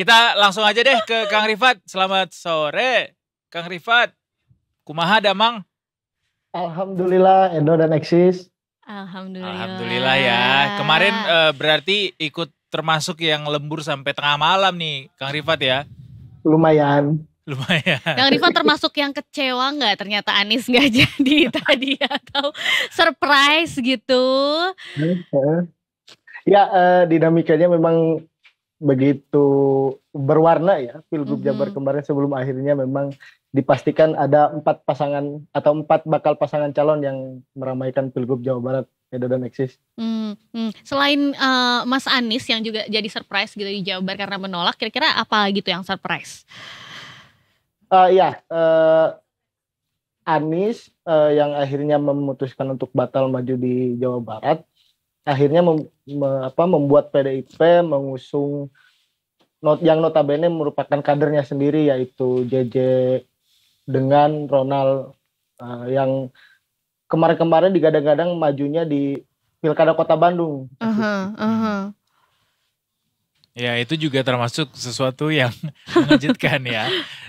Kita langsung aja deh ke Kang Rifat. Selamat sore, Kang Rifat. Kumaha damang? Alhamdulillah Edo dan Eksis. Alhamdulillah. Alhamdulillah ya. Kemarin uh, berarti ikut termasuk yang lembur sampai tengah malam nih, Kang Rifat ya. Lumayan. Lumayan. Kang Rifat termasuk yang kecewa nggak ternyata Anis nggak jadi tadi atau surprise gitu? Eh, eh. Ya uh, dinamikanya memang begitu berwarna ya pilgub mm -hmm. Jabar kemarin sebelum akhirnya memang dipastikan ada empat pasangan atau empat bakal pasangan calon yang meramaikan pilgub Jawa Barat Edo dan Eksis. mm hmm. Selain uh, Mas Anies yang juga jadi surprise gitu di Jabar karena menolak, kira-kira apa gitu yang surprise? Uh, ya, uh, Anies uh, yang akhirnya memutuskan untuk batal maju di Jawa Barat akhirnya mem, me, apa, membuat PDIP mengusung not, yang notabene merupakan kadernya sendiri yaitu JJ dengan Ronald uh, yang kemarin-kemarin digadang-gadang majunya di pilkada kota Bandung. Ya itu juga termasuk sesuatu yang mengejutkan ya.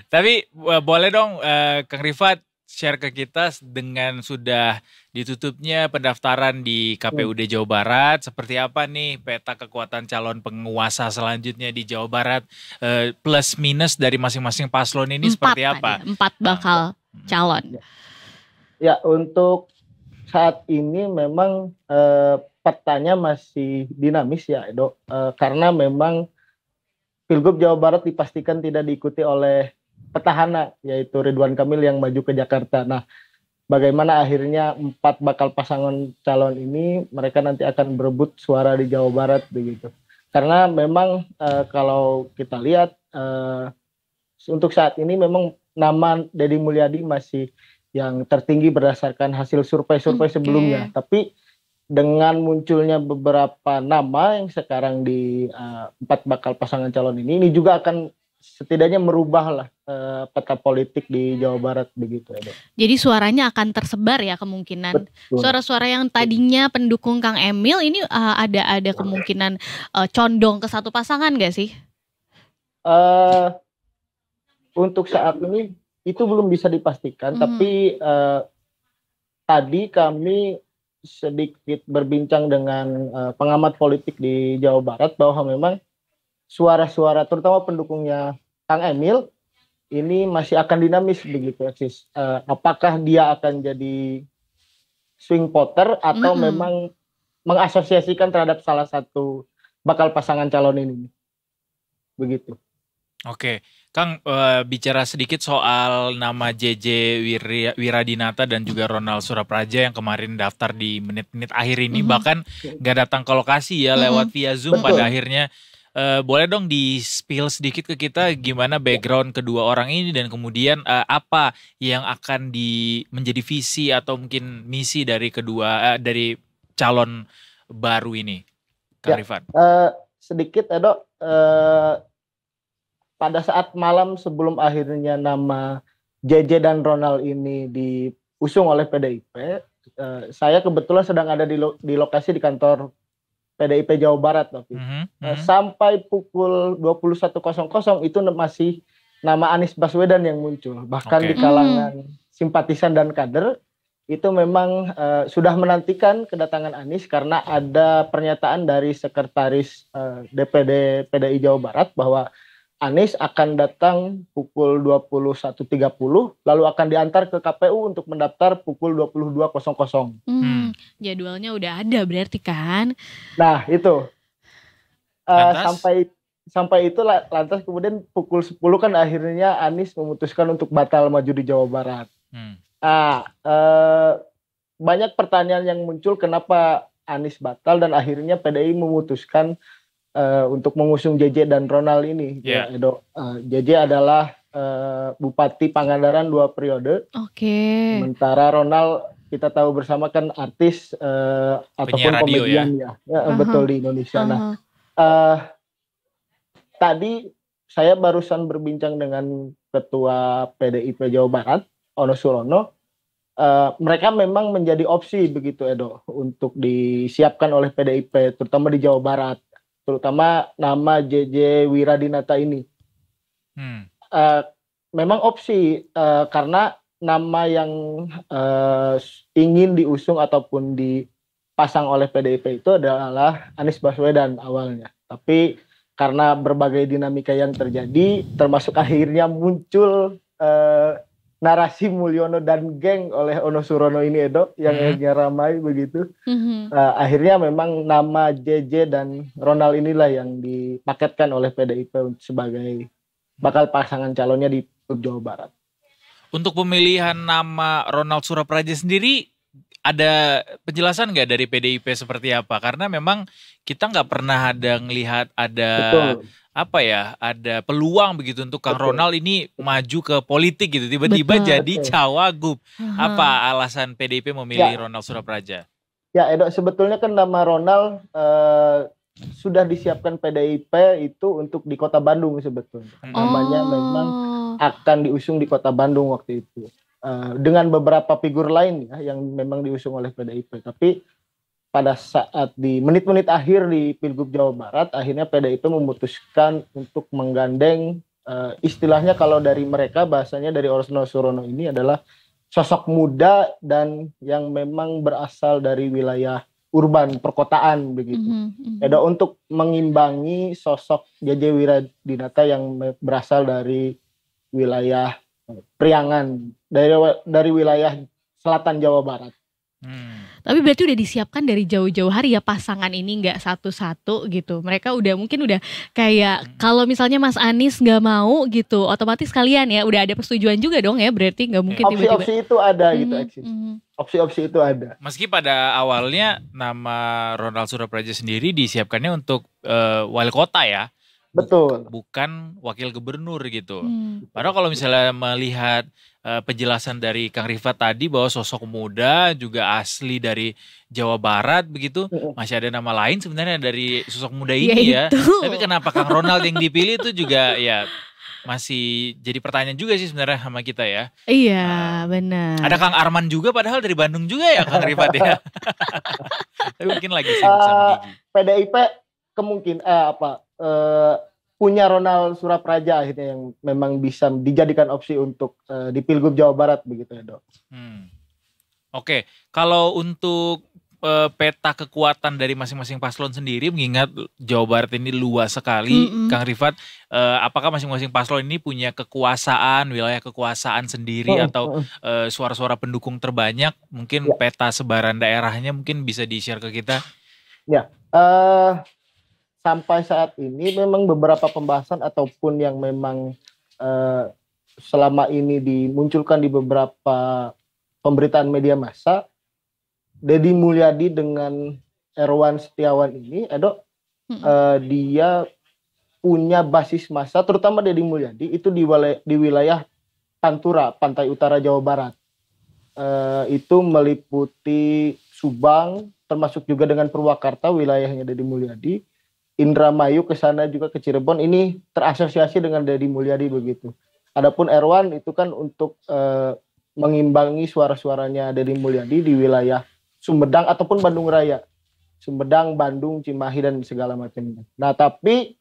Tapi eh, boleh dong uh, Kang Rifat share ke kita dengan sudah ditutupnya pendaftaran di KPUD Jawa Barat. Seperti apa nih peta kekuatan calon penguasa selanjutnya di Jawa Barat? Eh, plus minus dari masing-masing paslon ini empat, seperti apa? Ada, empat nah, bakal nah. calon. Ya. ya untuk saat ini memang eh, petanya masih dinamis ya Edo. Eh, karena memang Pilgub Jawa Barat dipastikan tidak diikuti oleh petahana yaitu Ridwan Kamil yang maju ke Jakarta. Nah, bagaimana akhirnya empat bakal pasangan calon ini mereka nanti akan berebut suara di Jawa Barat begitu. Karena memang e, kalau kita lihat e, untuk saat ini memang nama Deddy Mulyadi masih yang tertinggi berdasarkan hasil survei-survei okay. sebelumnya. Tapi dengan munculnya beberapa nama yang sekarang di uh, empat bakal pasangan calon ini, ini juga akan setidaknya merubahlah uh, eh, peta politik di Jawa Barat begitu ya. Jadi suaranya akan tersebar ya kemungkinan. Suara-suara yang tadinya pendukung Kang Emil ini uh, ada ada kemungkinan uh, condong ke satu pasangan gak sih? Uh, untuk saat ini itu belum bisa dipastikan, hmm. tapi uh, tadi kami sedikit berbincang dengan uh, pengamat politik di Jawa Barat bahwa memang suara-suara terutama pendukungnya Kang Emil ini masih akan dinamis begitu eksis. Uh, apakah dia akan jadi swing voter atau mm -hmm. memang mengasosiasikan terhadap salah satu bakal pasangan calon ini? Begitu. Oke, Kang uh, bicara sedikit soal nama JJ Wiradinata dan juga Ronald Surapraja yang kemarin daftar di menit-menit akhir ini mm -hmm. bahkan nggak datang ke lokasi ya mm -hmm. lewat via Zoom Betul. pada akhirnya Eh, boleh dong di spill sedikit ke kita gimana background kedua orang ini dan kemudian uh, apa yang akan di menjadi visi atau mungkin misi dari kedua uh, dari calon baru ini, Kak ya, Rifan. Uh, sedikit, Edo. Uh, pada saat malam sebelum akhirnya nama JJ dan Ronald ini diusung oleh PDIP, uh, saya kebetulan sedang ada di lokasi di kantor PDIP Jawa Barat tapi Mm -hmm. nah, mhm. sampai pukul 21.00 itu masih nama Anies Baswedan yang muncul. Bahkan okay. di kalangan hmm. simpatisan dan kader itu memang uh, sudah menantikan kedatangan Anies karena ada pernyataan dari sekretaris uh, eh, DPD PDI Jawa Barat bahwa Anies akan datang pukul 21.30 lalu akan diantar ke KPU untuk mendaftar pukul 22.00. Hmm. hmm jadwalnya udah ada berarti kan? Nah itu uh, sampai sampai itu lantas kemudian pukul 10 kan akhirnya Anies memutuskan untuk batal maju di Jawa Barat. Hmm. Ah, uh, banyak pertanyaan yang muncul kenapa Anies batal dan akhirnya PDI memutuskan uh, untuk mengusung JJ dan Ronald ini. Yeah. Ya, Edo, uh, JJ adalah Bupati Pangandaran dua periode. Oke. Okay. Sementara Ronald kita tahu bersama kan artis uh, ataupun ya. komedian ya, ya, ya uh -huh. betul di Indonesia. Uh -huh. Nah, uh, tadi saya barusan berbincang dengan ketua PDIP Jawa Barat Ono Surono. Uh, eh, mereka memang menjadi opsi begitu Edo untuk disiapkan oleh PDIP terutama di Jawa Barat, terutama nama JJ Wiradinata ini. Hmm. Uh, memang opsi uh, karena nama yang uh, ingin diusung ataupun dipasang oleh PDIP itu adalah Anies Baswedan awalnya. Tapi karena berbagai dinamika yang terjadi, termasuk akhirnya muncul uh, narasi Mulyono dan geng oleh Ono Surono ini Edo yang hmm. ramai begitu. Hmm. Uh, akhirnya memang nama JJ dan Ronald inilah yang dipaketkan oleh PDIP sebagai bakal pasangan calonnya di Jawa Barat. Untuk pemilihan nama Ronald Surapraja sendiri ada penjelasan nggak dari PDIP seperti apa? Karena memang kita nggak pernah ada ngelihat ada Betul. apa ya, ada peluang begitu untuk Kang Betul. Ronald ini maju ke politik gitu, tiba-tiba jadi Betul. cawagup. huh Apa alasan PDIP memilih ya. Ronald Surapraja? Ya, Edo sebetulnya kan nama Ronald uh, sudah disiapkan PDIP itu untuk di Kota Bandung sebetulnya. Namanya oh. memang akan diusung di Kota Bandung waktu itu. Uh, dengan beberapa figur lain ya yang memang diusung oleh PDIP. Tapi pada saat di menit-menit akhir di Pilgub Jawa Barat akhirnya PDIP memutuskan untuk menggandeng uh, istilahnya kalau dari mereka bahasanya dari Orsono Surono ini adalah sosok muda dan yang memang berasal dari wilayah urban perkotaan begitu. Mm -hmm. Ada mm-hmm. untuk mengimbangi sosok JJ Wiradinata yang berasal dari wilayah Priangan dari dari wilayah selatan Jawa Barat. Hmm. Tapi berarti udah disiapkan dari jauh-jauh hari ya pasangan ini nggak satu-satu gitu. Mereka udah mungkin udah kayak hmm. kalau misalnya Mas Anies nggak mau gitu, otomatis kalian ya udah ada persetujuan juga dong ya. Berarti nggak mungkin tiba-tiba. Opsi-opsi itu ada hmm. gitu, opsi hmm. Opsi-opsi itu ada. Meski pada awalnya nama Ronald Surapraja sendiri disiapkannya untuk uh, wali kota ya. Betul. bukan wakil gubernur gitu. Hmm. Padahal kalau misalnya melihat uh, penjelasan dari Kang Rifat tadi bahwa sosok muda juga asli dari Jawa Barat begitu, hmm. masih ada nama lain sebenarnya dari sosok muda ini ya. ya. Tapi kenapa Kang Ronald yang dipilih itu juga ya masih jadi pertanyaan juga sih sebenarnya sama kita ya. Iya, uh, benar. Ada Kang Arman juga padahal dari Bandung juga ya Kang Rifat ya. Tapi mungkin lagi sih uh, sama Gigi. Eh, PDIP Kemungkin eh, apa eh, punya Ronald Surapraja akhirnya yang memang bisa dijadikan opsi untuk eh, di Pilgub Jawa Barat begitu ya dok. Hmm. Oke, kalau untuk eh, peta kekuatan dari masing-masing paslon sendiri mengingat Jawa Barat ini luas sekali, mm -hmm. Kang Rifat, eh, apakah masing-masing paslon ini punya kekuasaan, wilayah kekuasaan sendiri oh, atau eh, suara-suara oh. eh, suara -suara pendukung terbanyak? Mungkin ya. peta sebaran daerahnya mungkin bisa di-share ke kita. Ya. Uh, sampai saat ini memang beberapa pembahasan ataupun yang memang uh, selama ini dimunculkan di beberapa pemberitaan media massa Deddy Mulyadi dengan Erwan Setiawan ini Edo eh, hmm. uh, eh, dia punya basis massa terutama Deddy Mulyadi itu di wilayah, di wilayah Pantura pantai utara Jawa Barat uh, itu meliputi Subang termasuk juga dengan Purwakarta wilayahnya Deddy Mulyadi Indramayu ke sana juga ke Cirebon ini terasosiasi dengan Dedi Mulyadi begitu. Adapun Erwan itu kan untuk eh, mengimbangi suara-suaranya Dedi Mulyadi di wilayah Sumedang ataupun Bandung Raya. Sumedang, Bandung, Cimahi dan segala macamnya. Nah, tapi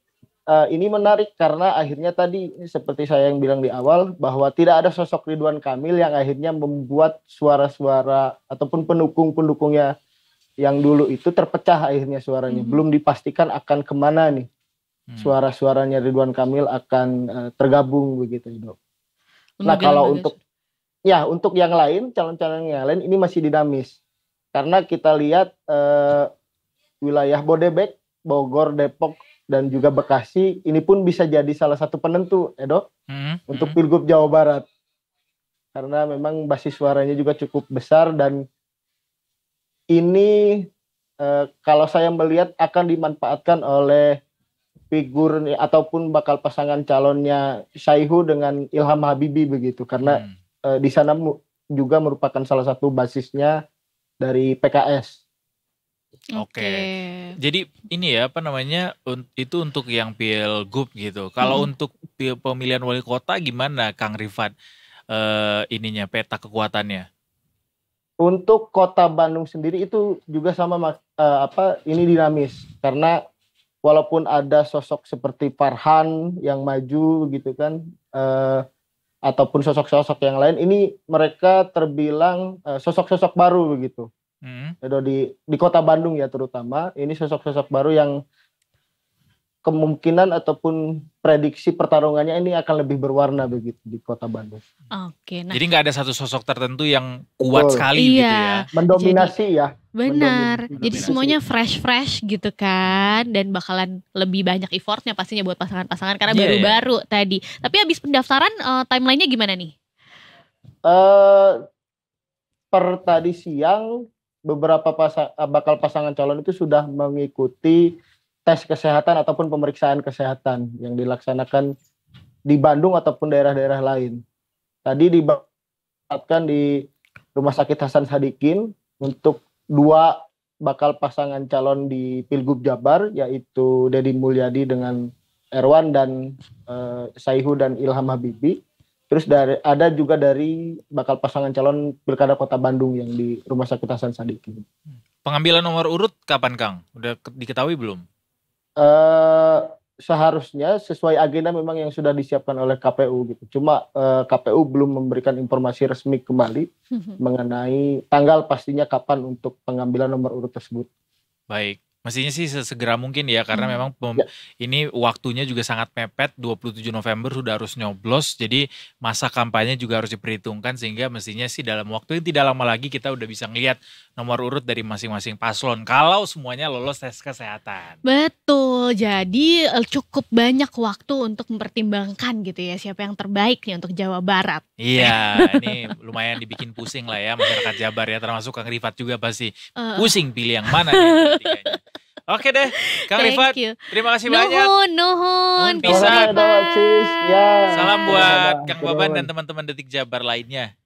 eh, ini menarik karena akhirnya tadi seperti saya yang bilang di awal bahwa tidak ada sosok Ridwan Kamil yang akhirnya membuat suara-suara ataupun pendukung-pendukungnya yang dulu itu terpecah akhirnya suaranya. Hmm. Belum dipastikan akan kemana nih hmm. suara-suaranya Ridwan Kamil akan uh, tergabung begitu, dok. Nah kalau untuk ya untuk yang lain calon-calon yang lain ini masih dinamis karena kita lihat uh, wilayah Bodebek, Bogor, Depok dan juga Bekasi ini pun bisa jadi salah satu penentu, Edo, hmm. untuk hmm. pilgub Jawa Barat karena memang basis suaranya juga cukup besar dan ini eh, kalau saya melihat akan dimanfaatkan oleh figur ataupun bakal pasangan calonnya Syaihu dengan Ilham Habibi begitu karena hmm. eh, di sana juga merupakan salah satu basisnya dari PKS. Oke. Okay. Jadi ini ya apa namanya itu untuk yang pilgub gitu. Kalau hmm. untuk pemilihan wali kota gimana Kang Rifat eh, ininya peta kekuatannya? untuk kota Bandung sendiri itu juga sama uh, apa ini dinamis karena walaupun ada sosok seperti Farhan yang maju gitu kan uh, ataupun sosok-sosok yang lain ini mereka terbilang uh, sosok-sosok baru begitu. Hmm. Di di kota Bandung ya terutama ini sosok-sosok baru yang kemungkinan ataupun prediksi pertarungannya ini akan lebih berwarna begitu di kota Bandung. Oke. Nah. Jadi nggak ada satu sosok tertentu yang kuat Betul. sekali iya. gitu ya. Mendominasi Jadi, ya. Benar. Mendominasi. Jadi semuanya fresh-fresh gitu kan dan bakalan lebih banyak effortnya pastinya buat pasangan-pasangan karena iya, iya, iya. baru-baru yeah, tadi. Tapi habis pendaftaran uh, timelinenya gimana nih? uh, per tadi siang beberapa pasang, bakal pasangan calon itu sudah mengikuti tes kesehatan ataupun pemeriksaan kesehatan yang dilaksanakan di Bandung ataupun daerah-daerah lain. Tadi dibatkan di Rumah Sakit Hasan Sadikin untuk dua bakal pasangan calon di Pilgub Jabar yaitu Deddy Mulyadi dengan Erwan dan e, Saihu dan Ilham Habibi. Terus dari ada juga dari bakal pasangan calon Pilkada Kota Bandung yang di Rumah Sakit Hasan Sadikin. Pengambilan nomor urut kapan Kang? Udah diketahui belum? Eh, seharusnya sesuai agenda memang yang sudah disiapkan oleh KPU gitu. Cuma uh, eh, KPU belum memberikan informasi resmi kembali mhm. mengenai tanggal pastinya kapan untuk pengambilan nomor urut tersebut. Baik. Mestinya sih segera mungkin ya karena hmm. memang pem, ya. ini waktunya juga sangat mepet 27 November sudah harus nyoblos jadi masa kampanye juga harus diperhitungkan sehingga mestinya sih dalam waktu yang tidak lama lagi kita udah bisa ngelihat nomor urut dari masing-masing paslon kalau semuanya lolos tes kesehatan. Betul. Jadi eh, cukup banyak waktu untuk mempertimbangkan gitu ya siapa yang terbaik nih untuk Jawa Barat. Iya, ini lumayan dibikin pusing lah ya masyarakat Jabar ya termasuk Kang Rifat juga pasti pusing pilih yang mana nih ya, Oke deh, Kang Rifat, terima kasih banyak. Nuhun, nuhun, Bisa. Ya. Salam buat Kang Baban dan teman-teman Detik Jabar lainnya.